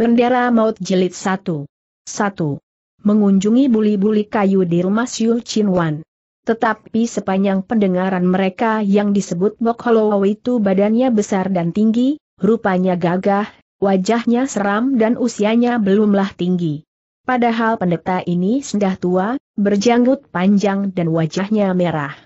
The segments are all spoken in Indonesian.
Bendera Maut Jelit 1. 1. Mengunjungi buli-buli kayu di rumah Siu Wan. Tetapi sepanjang pendengaran mereka yang disebut Mok Hollow itu badannya besar dan tinggi, rupanya gagah, wajahnya seram dan usianya belumlah tinggi. Padahal pendeta ini sudah tua, berjanggut panjang dan wajahnya merah.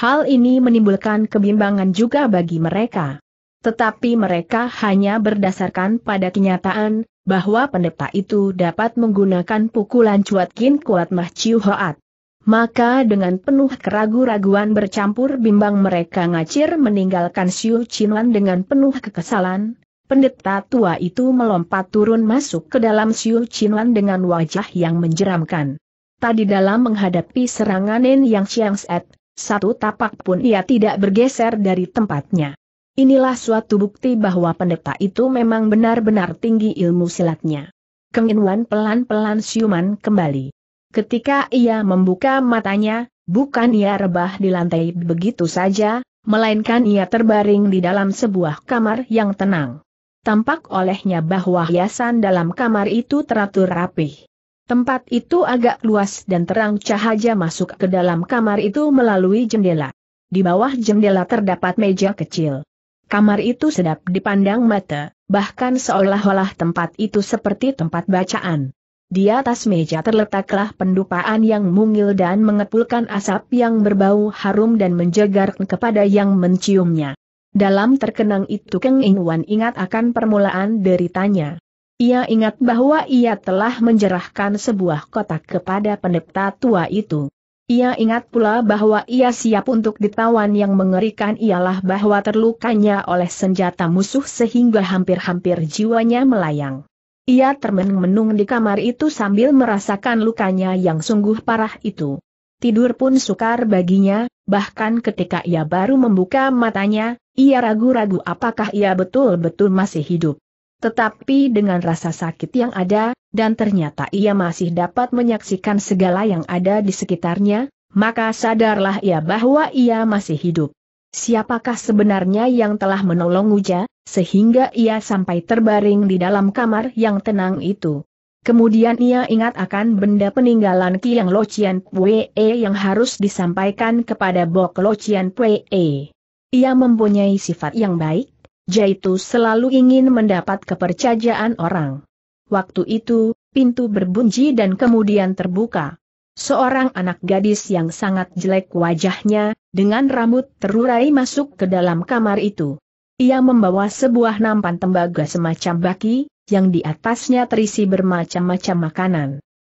Hal ini menimbulkan kebimbangan juga bagi mereka. Tetapi mereka hanya berdasarkan pada kenyataan, bahwa pendeta itu dapat menggunakan pukulan cuatkin kuat Mah Chiu Hoat. Maka dengan penuh keraguan-raguan bercampur bimbang mereka ngacir meninggalkan Siu chinwan dengan penuh kekesalan, pendeta tua itu melompat turun masuk ke dalam Siu chinwan dengan wajah yang menjeramkan. Tadi dalam menghadapi serangan nen yang Chiang Set, satu tapak pun ia tidak bergeser dari tempatnya. Inilah suatu bukti bahwa pendeta itu memang benar-benar tinggi ilmu silatnya. Keng Inwan pelan-pelan siuman kembali. Ketika ia membuka matanya, bukan ia rebah di lantai begitu saja, melainkan ia terbaring di dalam sebuah kamar yang tenang. Tampak olehnya bahwa hiasan dalam kamar itu teratur rapih. Tempat itu agak luas dan terang cahaya masuk ke dalam kamar itu melalui jendela. Di bawah jendela terdapat meja kecil. Kamar itu sedap dipandang mata, bahkan seolah-olah tempat itu seperti tempat bacaan. Di atas meja terletaklah pendupaan yang mungil dan mengepulkan asap yang berbau harum dan menjegar kepada yang menciumnya. Dalam terkenang itu Keng Ingwan ingat akan permulaan deritanya. Ia ingat bahwa ia telah menjerahkan sebuah kotak kepada pendeta tua itu. Ia ingat pula bahwa ia siap untuk ditawan yang mengerikan ialah bahwa terlukanya oleh senjata musuh sehingga hampir-hampir jiwanya melayang. Ia termenung-menung di kamar itu sambil merasakan lukanya yang sungguh parah itu. Tidur pun sukar baginya, bahkan ketika ia baru membuka matanya, ia ragu-ragu apakah ia betul-betul masih hidup tetapi dengan rasa sakit yang ada, dan ternyata ia masih dapat menyaksikan segala yang ada di sekitarnya, maka sadarlah ia bahwa ia masih hidup. Siapakah sebenarnya yang telah menolong Uja, sehingga ia sampai terbaring di dalam kamar yang tenang itu? Kemudian ia ingat akan benda peninggalan Kiang Locian Pue e yang harus disampaikan kepada Bok Locian Pue. E. Ia mempunyai sifat yang baik, Jaitu selalu ingin mendapat kepercayaan orang. Waktu itu, pintu berbunyi dan kemudian terbuka. Seorang anak gadis yang sangat jelek wajahnya, dengan rambut terurai masuk ke dalam kamar itu. Ia membawa sebuah nampan tembaga semacam baki, yang di atasnya terisi bermacam-macam makanan.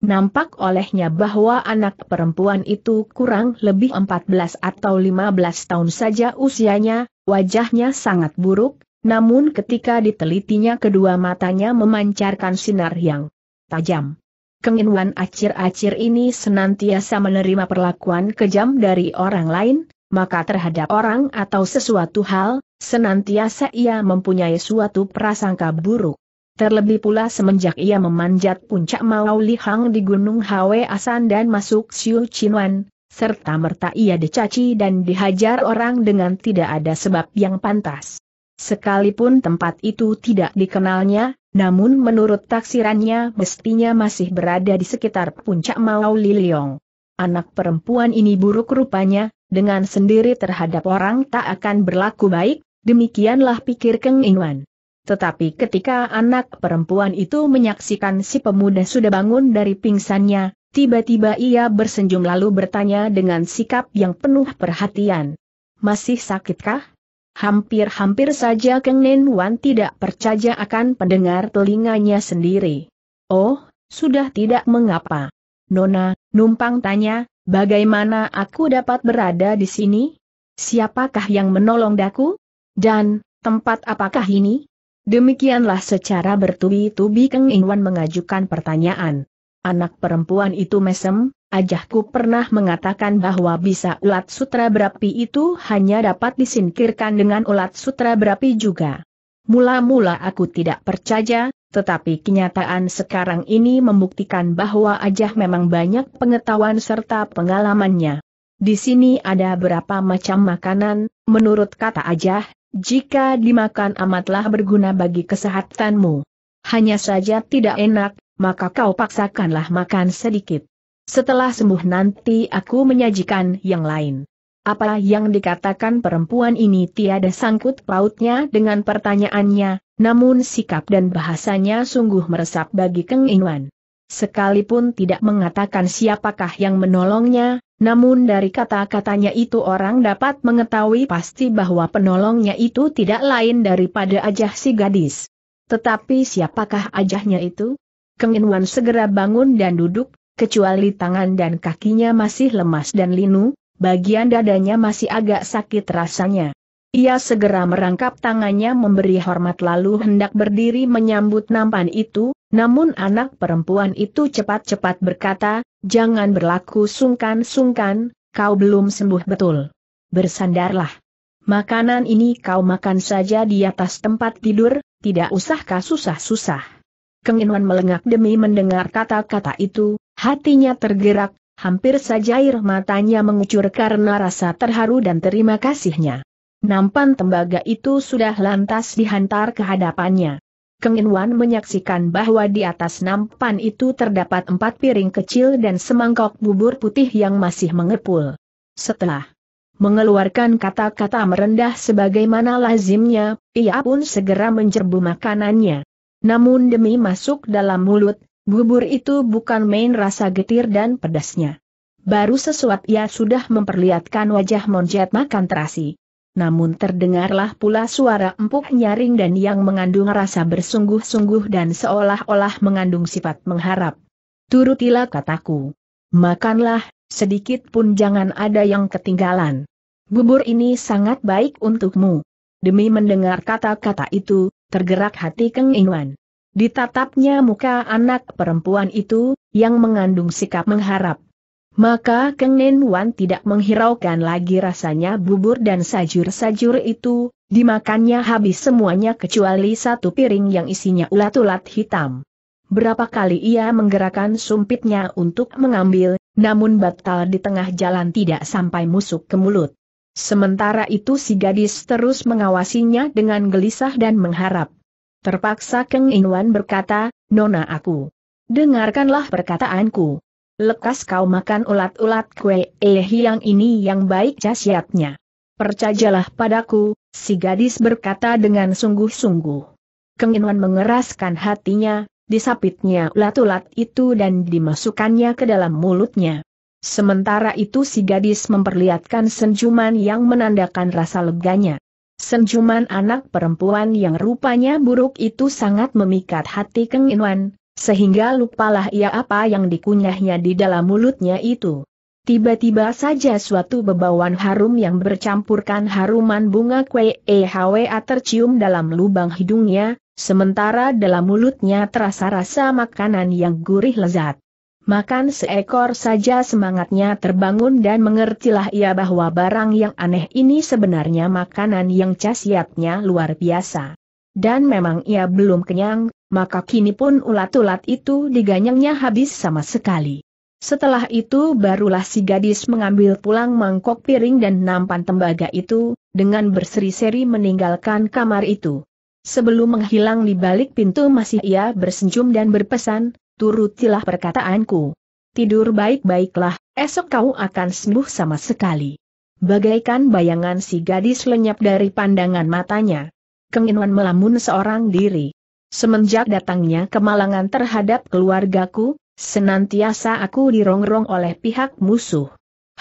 Nampak olehnya bahwa anak perempuan itu kurang lebih 14 atau 15 tahun saja usianya, wajahnya sangat buruk, namun ketika ditelitinya kedua matanya memancarkan sinar yang tajam. Kenginwan acir-acir ini senantiasa menerima perlakuan kejam dari orang lain, maka terhadap orang atau sesuatu hal, senantiasa ia mempunyai suatu prasangka buruk. Terlebih pula semenjak ia memanjat puncak Maulihang di Gunung Hawe Asan dan masuk Siu Chinwan, serta merta ia dicaci dan dihajar orang dengan tidak ada sebab yang pantas. Sekalipun tempat itu tidak dikenalnya, namun menurut taksirannya mestinya masih berada di sekitar puncak Mau Liliong. Anak perempuan ini buruk rupanya, dengan sendiri terhadap orang tak akan berlaku baik, demikianlah pikir Keng Inwan. Tetapi ketika anak perempuan itu menyaksikan si pemuda sudah bangun dari pingsannya, Tiba-tiba ia bersenyum lalu bertanya dengan sikap yang penuh perhatian. Masih sakitkah? Hampir-hampir saja Keng Nen Wan tidak percaya akan pendengar telinganya sendiri. Oh, sudah tidak mengapa. Nona, numpang tanya, bagaimana aku dapat berada di sini? Siapakah yang menolong daku? Dan, tempat apakah ini? Demikianlah secara bertubi-tubi Keng Wan mengajukan pertanyaan. Anak perempuan itu mesem, ajahku pernah mengatakan bahwa bisa ulat sutra berapi itu hanya dapat disingkirkan dengan ulat sutra berapi juga. Mula-mula aku tidak percaya, tetapi kenyataan sekarang ini membuktikan bahwa Ajah memang banyak pengetahuan serta pengalamannya. Di sini ada berapa macam makanan, menurut kata Ajah, jika dimakan amatlah berguna bagi kesehatanmu. Hanya saja tidak enak, maka kau paksakanlah makan sedikit. Setelah sembuh nanti aku menyajikan yang lain. Apa yang dikatakan perempuan ini tiada sangkut pautnya dengan pertanyaannya, namun sikap dan bahasanya sungguh meresap bagi Keng Inwan. Sekalipun tidak mengatakan siapakah yang menolongnya, namun dari kata-katanya itu orang dapat mengetahui pasti bahwa penolongnya itu tidak lain daripada ajah si gadis. Tetapi siapakah ajahnya itu? Wan segera bangun dan duduk, kecuali tangan dan kakinya masih lemas dan linu, bagian dadanya masih agak sakit rasanya. Ia segera merangkap tangannya memberi hormat lalu hendak berdiri menyambut nampan itu, namun anak perempuan itu cepat-cepat berkata, jangan berlaku sungkan-sungkan, kau belum sembuh betul. Bersandarlah. Makanan ini kau makan saja di atas tempat tidur, tidak usah kau susah-susah. Keng Inwan melengak demi mendengar kata-kata itu, hatinya tergerak, hampir saja air matanya mengucur karena rasa terharu dan terima kasihnya. Nampan tembaga itu sudah lantas dihantar ke hadapannya. Keng Inwan menyaksikan bahwa di atas nampan itu terdapat empat piring kecil dan semangkok bubur putih yang masih mengepul. Setelah mengeluarkan kata-kata merendah sebagaimana lazimnya, ia pun segera menjerbu makanannya. Namun demi masuk dalam mulut, bubur itu bukan main rasa getir dan pedasnya. Baru sesuatu ia sudah memperlihatkan wajah monjet makan terasi. Namun terdengarlah pula suara empuk nyaring dan yang mengandung rasa bersungguh-sungguh dan seolah-olah mengandung sifat mengharap. Turutilah kataku. Makanlah, sedikit pun jangan ada yang ketinggalan. Bubur ini sangat baik untukmu. Demi mendengar kata-kata itu, tergerak hati Keng Wan, Ditatapnya muka anak perempuan itu, yang mengandung sikap mengharap. Maka Keng Wan tidak menghiraukan lagi rasanya bubur dan sajur-sajur itu, dimakannya habis semuanya kecuali satu piring yang isinya ulat-ulat hitam. Berapa kali ia menggerakkan sumpitnya untuk mengambil, namun batal di tengah jalan tidak sampai musuk ke mulut. Sementara itu si gadis terus mengawasinya dengan gelisah dan mengharap. Terpaksa Keng Inwan berkata, Nona aku. Dengarkanlah perkataanku. Lekas kau makan ulat-ulat kue eh yang ini yang baik jasiatnya. Percayalah padaku, si gadis berkata dengan sungguh-sungguh. Keng Inwan mengeraskan hatinya, disapitnya ulat-ulat itu dan dimasukkannya ke dalam mulutnya. Sementara itu si gadis memperlihatkan senjuman yang menandakan rasa leganya. Senjuman anak perempuan yang rupanya buruk itu sangat memikat hati Keng Inwan, sehingga lupalah ia apa yang dikunyahnya di dalam mulutnya itu. Tiba-tiba saja suatu bebauan harum yang bercampurkan haruman bunga kue EHWA tercium dalam lubang hidungnya, sementara dalam mulutnya terasa rasa makanan yang gurih lezat makan seekor saja semangatnya terbangun dan mengertilah ia bahwa barang yang aneh ini sebenarnya makanan yang casiatnya luar biasa. Dan memang ia belum kenyang, maka kini pun ulat-ulat itu diganyangnya habis sama sekali. Setelah itu barulah si gadis mengambil pulang mangkok piring dan nampan tembaga itu, dengan berseri-seri meninggalkan kamar itu. Sebelum menghilang di balik pintu masih ia bersenjum dan berpesan, turutilah perkataanku. Tidur baik-baiklah, esok kau akan sembuh sama sekali. Bagaikan bayangan si gadis lenyap dari pandangan matanya. Keng melamun seorang diri. Semenjak datangnya kemalangan terhadap keluargaku, senantiasa aku dirongrong oleh pihak musuh.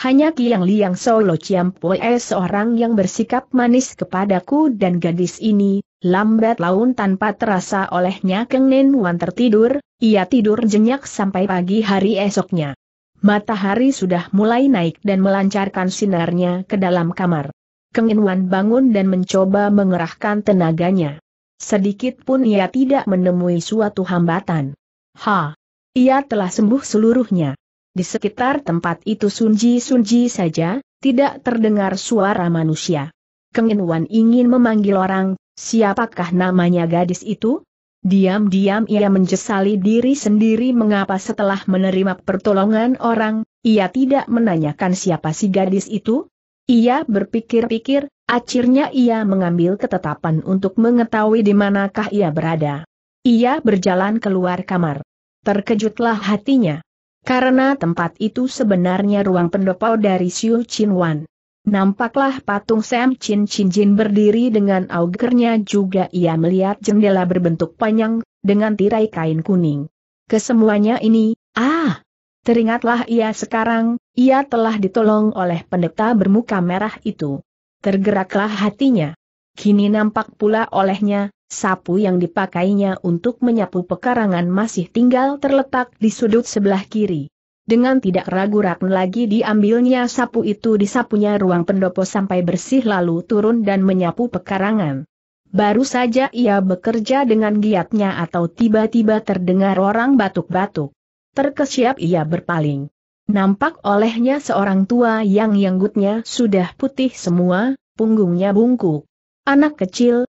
Hanya Kiang Liang Solo Ciampoe seorang yang bersikap manis kepadaku dan gadis ini, Lambat laun tanpa terasa olehnya Keng Nen Wan tertidur, ia tidur jenyak sampai pagi hari esoknya. Matahari sudah mulai naik dan melancarkan sinarnya ke dalam kamar. Keng Nen Wan bangun dan mencoba mengerahkan tenaganya. Sedikit pun ia tidak menemui suatu hambatan. Ha! Ia telah sembuh seluruhnya. Di sekitar tempat itu sunji-sunji saja, tidak terdengar suara manusia. Keng Nen Wan ingin memanggil orang, Siapakah namanya gadis itu? Diam-diam ia menjesali diri sendiri mengapa setelah menerima pertolongan orang, ia tidak menanyakan siapa si gadis itu? Ia berpikir-pikir, akhirnya ia mengambil ketetapan untuk mengetahui di manakah ia berada. Ia berjalan keluar kamar. Terkejutlah hatinya. Karena tempat itu sebenarnya ruang pendopo dari Xiu Chin Wan. Nampaklah patung Sam Chin Chin Jin berdiri dengan augernya juga ia melihat jendela berbentuk panjang, dengan tirai kain kuning. Kesemuanya ini, ah! Teringatlah ia sekarang, ia telah ditolong oleh pendeta bermuka merah itu. Tergeraklah hatinya. Kini nampak pula olehnya, sapu yang dipakainya untuk menyapu pekarangan masih tinggal terletak di sudut sebelah kiri. Dengan tidak ragu-ragu lagi diambilnya sapu itu disapunya ruang pendopo sampai bersih lalu turun dan menyapu pekarangan. Baru saja ia bekerja dengan giatnya atau tiba-tiba terdengar orang batuk-batuk. Terkesiap ia berpaling. Nampak olehnya seorang tua yang yanggutnya sudah putih semua, punggungnya bungkuk. Anak kecil,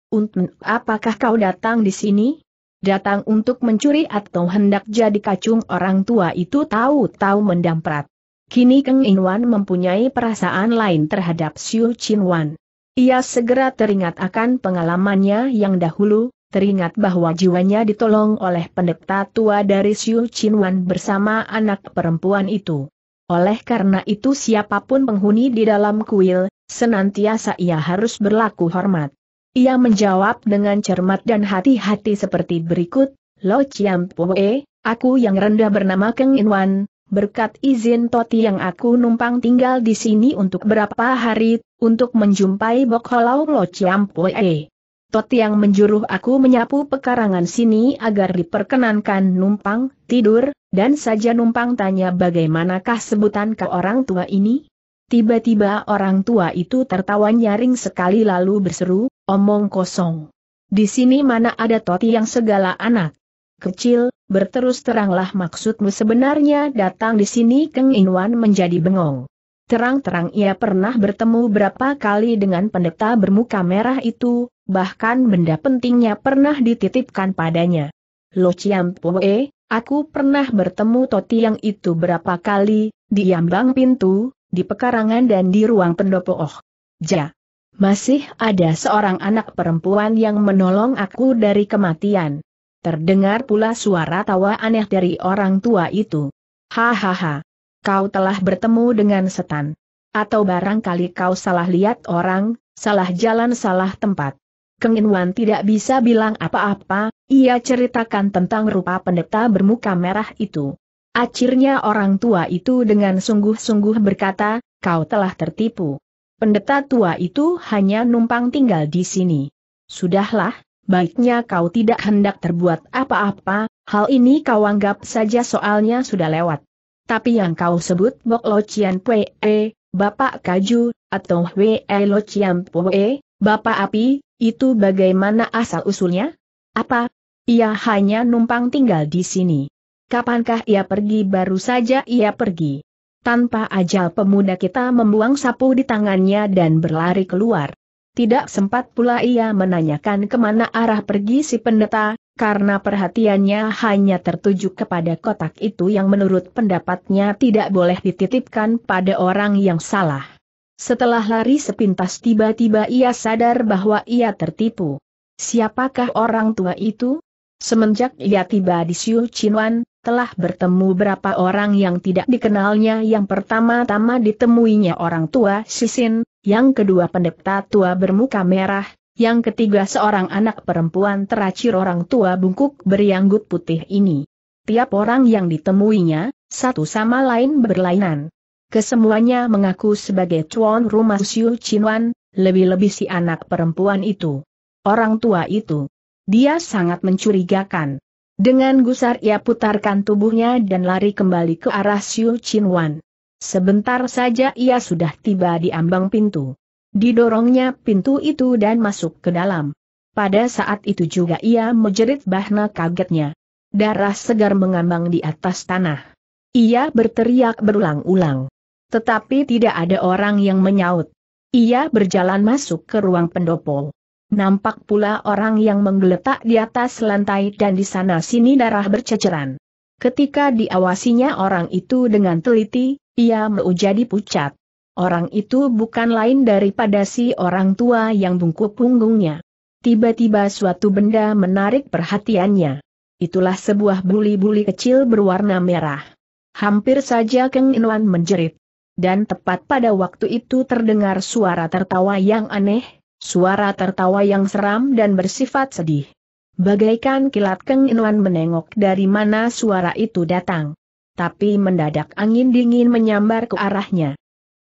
apakah kau datang di sini? datang untuk mencuri atau hendak jadi kacung orang tua itu tahu-tahu mendamprat. Kini Keng Inwan mempunyai perasaan lain terhadap Xiu Chin Wan. Ia segera teringat akan pengalamannya yang dahulu, teringat bahwa jiwanya ditolong oleh pendeta tua dari Xiu Chin Wan bersama anak perempuan itu. Oleh karena itu siapapun penghuni di dalam kuil, senantiasa ia harus berlaku hormat. Ia menjawab dengan cermat dan hati-hati seperti berikut, Lo Chiam Pue, aku yang rendah bernama Keng Inwan, berkat izin Toti yang aku numpang tinggal di sini untuk berapa hari, untuk menjumpai Bok Holau Lo Chiam Pue. Toti yang menjuruh aku menyapu pekarangan sini agar diperkenankan numpang, tidur, dan saja numpang tanya bagaimanakah sebutan ke orang tua ini? Tiba-tiba orang tua itu tertawa nyaring sekali lalu berseru, Omong kosong. Di sini mana ada Toti yang segala anak kecil, berterus teranglah maksudmu sebenarnya datang di sini Keng Inwan menjadi bengong. Terang-terang ia pernah bertemu berapa kali dengan pendeta bermuka merah itu, bahkan benda pentingnya pernah dititipkan padanya. Lo Chiam Pue, aku pernah bertemu Toti yang itu berapa kali, di ambang pintu, di pekarangan dan di ruang pendopo Oh. Jah. Masih ada seorang anak perempuan yang menolong aku dari kematian. Terdengar pula suara tawa aneh dari orang tua itu. Hahaha. Kau telah bertemu dengan setan. Atau barangkali kau salah lihat orang, salah jalan salah tempat. Keng Inwan tidak bisa bilang apa-apa, ia ceritakan tentang rupa pendeta bermuka merah itu. Akhirnya orang tua itu dengan sungguh-sungguh berkata, kau telah tertipu. Pendeta tua itu hanya numpang tinggal di sini. Sudahlah, baiknya kau tidak hendak terbuat apa-apa, hal ini kau anggap saja soalnya sudah lewat. Tapi yang kau sebut Bok Locian Pue, Bapak Kaju, atau Hwe Locian Pue, Bapak Api, itu bagaimana asal-usulnya? Apa? Ia hanya numpang tinggal di sini. Kapankah ia pergi baru saja ia pergi. Tanpa ajal pemuda kita membuang sapu di tangannya dan berlari keluar. Tidak sempat pula ia menanyakan kemana arah pergi si pendeta, karena perhatiannya hanya tertuju kepada kotak itu yang menurut pendapatnya tidak boleh dititipkan pada orang yang salah. Setelah lari sepintas tiba-tiba ia sadar bahwa ia tertipu. Siapakah orang tua itu? Semenjak ia tiba di Siu Chinwan, telah bertemu berapa orang yang tidak dikenalnya yang pertama-tama ditemuinya orang tua Sisin, yang kedua pendeta tua bermuka merah, yang ketiga seorang anak perempuan teracir orang tua bungkuk berianggut putih ini. Tiap orang yang ditemuinya, satu sama lain berlainan. Kesemuanya mengaku sebagai tuan rumah Siu Chinwan, lebih-lebih si anak perempuan itu. Orang tua itu dia sangat mencurigakan. Dengan gusar ia putarkan tubuhnya dan lari kembali ke arah Xiu Chin Wan. Sebentar saja ia sudah tiba di ambang pintu. Didorongnya pintu itu dan masuk ke dalam. Pada saat itu juga ia menjerit bahna kagetnya. Darah segar mengambang di atas tanah. Ia berteriak berulang-ulang. Tetapi tidak ada orang yang menyaut. Ia berjalan masuk ke ruang pendopo. Nampak pula orang yang menggeletak di atas lantai dan di sana-sini darah berceceran. Ketika diawasinya orang itu dengan teliti, ia menjadi pucat. Orang itu bukan lain daripada si orang tua yang bungkuk punggungnya. Tiba-tiba suatu benda menarik perhatiannya. Itulah sebuah buli-buli kecil berwarna merah. Hampir saja Keng Inwan menjerit. Dan tepat pada waktu itu terdengar suara tertawa yang aneh, Suara tertawa yang seram dan bersifat sedih. Bagaikan kilat kenginuan menengok dari mana suara itu datang. Tapi mendadak angin dingin menyambar ke arahnya.